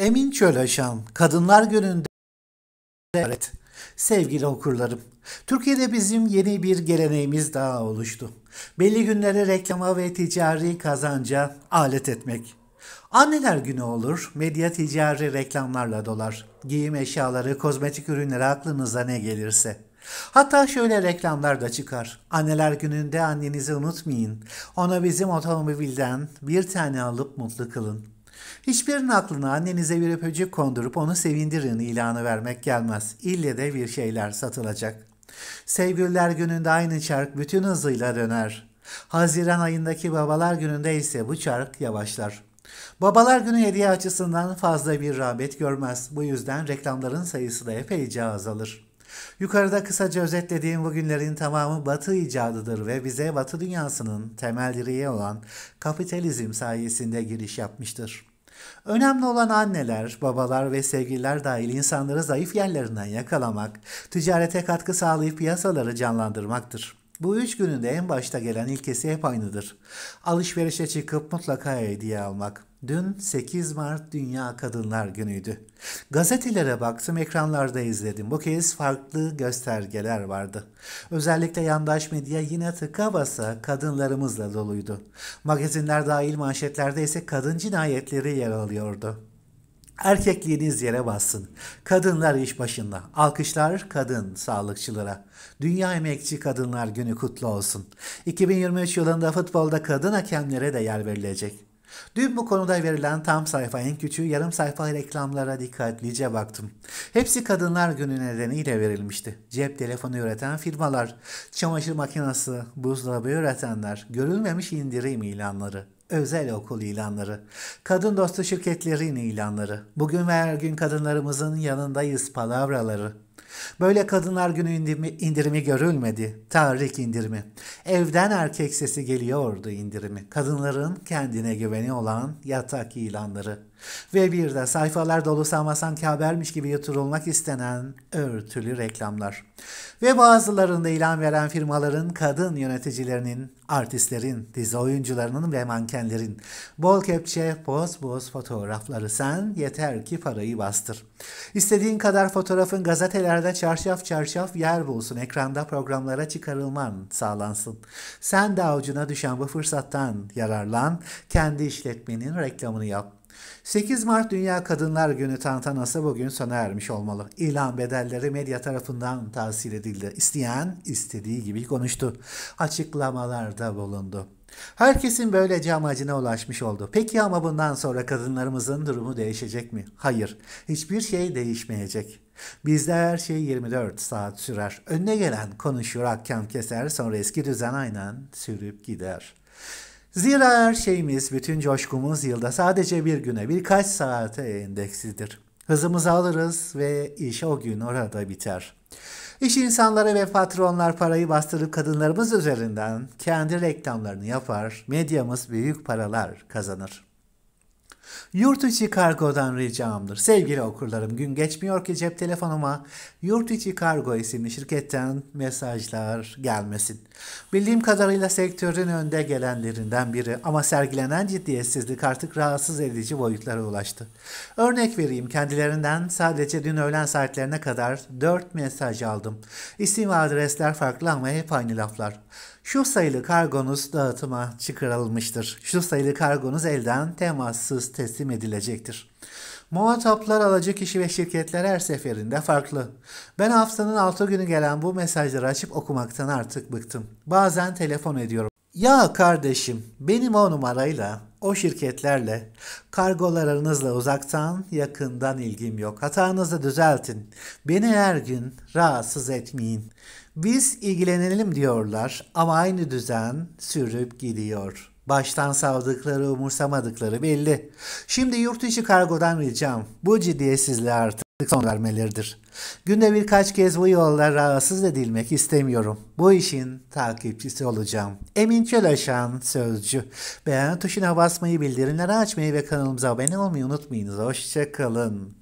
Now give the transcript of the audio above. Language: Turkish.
Emin Çölaşan, Kadınlar Günü'nde Evet, sevgili okurlarım. Türkiye'de bizim yeni bir geleneğimiz daha oluştu. Belli günleri reklama ve ticari kazanca alet etmek. Anneler günü olur, medya ticari reklamlarla dolar. Giyim eşyaları, kozmetik ürünleri aklınıza ne gelirse. Hatta şöyle reklamlar da çıkar. Anneler gününde annenizi unutmayın. Ona bizim otomobilden bir tane alıp mutlu kılın. Hiçbirinin aklına annenize bir öpücük kondurup onu sevindirin ilanı vermek gelmez. İlle de bir şeyler satılacak. Sevgililer gününde aynı çark bütün hızıyla döner. Haziran ayındaki babalar gününde ise bu çark yavaşlar. Babalar günü hediye açısından fazla bir rağbet görmez. Bu yüzden reklamların sayısı da epeyce azalır. Yukarıda kısaca özetlediğim bu günlerin tamamı batı icadıdır ve bize batı dünyasının temel direği olan kapitalizm sayesinde giriş yapmıştır. Önemli olan anneler, babalar ve sevgililer dahil insanları zayıf yerlerinden yakalamak, ticarete katkı sağlayıp piyasaları canlandırmaktır. Bu üç günün de en başta gelen ilkesi hep aynıdır. Alışverişe çıkıp mutlaka hediye almak. Dün 8 Mart Dünya Kadınlar Günü'ydü. Gazetelere baktım, ekranlarda izledim. Bu kez farklı göstergeler vardı. Özellikle yandaş medya yine tıka basa kadınlarımızla doluydu. Magazinler dahil manşetlerde ise kadın cinayetleri yer alıyordu. Erkekliğiniz yere bassın. Kadınlar iş başında. Alkışlar kadın sağlıkçılara. Dünya Emekçi Kadınlar Günü kutlu olsun. 2023 yılında futbolda kadın hakemlere de yer verilecek. Dün bu konuda verilen tam sayfa en küçüğü yarım sayfa reklamlara dikkatlice baktım. Hepsi kadınlar günü nedeniyle verilmişti. Cep telefonu üreten firmalar, çamaşır makinesi, buzdolabı üretenler, görülmemiş indirim ilanları, özel okul ilanları, kadın dostu şirketlerin ilanları, bugün ve her gün kadınlarımızın yanındayız palavraları. Böyle kadınlar günü indirimi, indirimi görülmedi. Tarih indirimi. Evden erkek sesi geliyordu indirimi. Kadınların kendine güveni olan yatak ilanları. Ve bir de sayfalar dolu samasan habermiş gibi yutulmak istenen örtülü reklamlar. Ve bazılarında ilan veren firmaların kadın yöneticilerinin, artistlerin, dizi oyuncularının ve mankenlerin bol kepçe, boz boz fotoğrafları sen yeter ki parayı bastır. İstediğin kadar fotoğrafın gazetelerde çarşaf çarşaf yer bulsun, ekranda programlara çıkarılman sağlansın. Sen de avucuna düşen bu fırsattan yararlan, kendi işletmenin reklamını yap. 8 Mart Dünya Kadınlar Günü tantanası bugün sona ermiş olmalı. İlan bedelleri medya tarafından tahsil edildi. İsteyen istediği gibi konuştu. Açıklamalarda bulundu. Herkesin böylece amacına ulaşmış oldu. Peki ama bundan sonra kadınlarımızın durumu değişecek mi? Hayır. Hiçbir şey değişmeyecek. Bizde her şey 24 saat sürer. Önüne gelen konuşur, akkam keser, sonra eski düzen aynen sürüp gider. Zira her şeyimiz, bütün coşkumuz yılda sadece bir güne, birkaç saate endeksidir. Hızımızı alırız ve iş o gün orada biter. İş insanları ve patronlar parayı bastırıp kadınlarımız üzerinden kendi reklamlarını yapar, medyamız büyük paralar kazanır. Yurt içi kargodan ricamdır. Sevgili okurlarım gün geçmiyor ki cep telefonuma yurt içi kargo isimli şirketten mesajlar gelmesin. Bildiğim kadarıyla sektörün önde gelenlerinden biri ama sergilenen ciddiyetsizlik artık rahatsız edici boyutlara ulaştı. Örnek vereyim kendilerinden sadece dün öğlen saatlerine kadar 4 mesaj aldım. İsim ve adresler farklı ama hep aynı laflar. Şu sayılı kargonuz dağıtıma çıkarılmıştır. Şu sayılı kargonuz elden temassız teslim edilecektir. Muhataplar alıcı kişi ve şirketler her seferinde farklı. Ben haftanın 6 günü gelen bu mesajları açıp okumaktan artık bıktım. Bazen telefon ediyorum. Ya kardeşim benim o numarayla o şirketlerle kargolarınızla uzaktan yakından ilgim yok. Hatanızı düzeltin. Beni her gün rahatsız etmeyin. Biz ilgilenelim diyorlar ama aynı düzen sürüp gidiyor. Baştan savdıkları umursamadıkları belli. Şimdi yurt içi kargodan ricam. Bu ciddiyetsizliği artık son vermeleridir. Günde birkaç kez bu yolla rahatsız edilmek istemiyorum. Bu işin takipçisi olacağım. Emin Çölaşan Sözcü. Beğen tuşuna basmayı, bildirimleri açmayı ve kanalımıza abone olmayı unutmayınız. Hoşçakalın.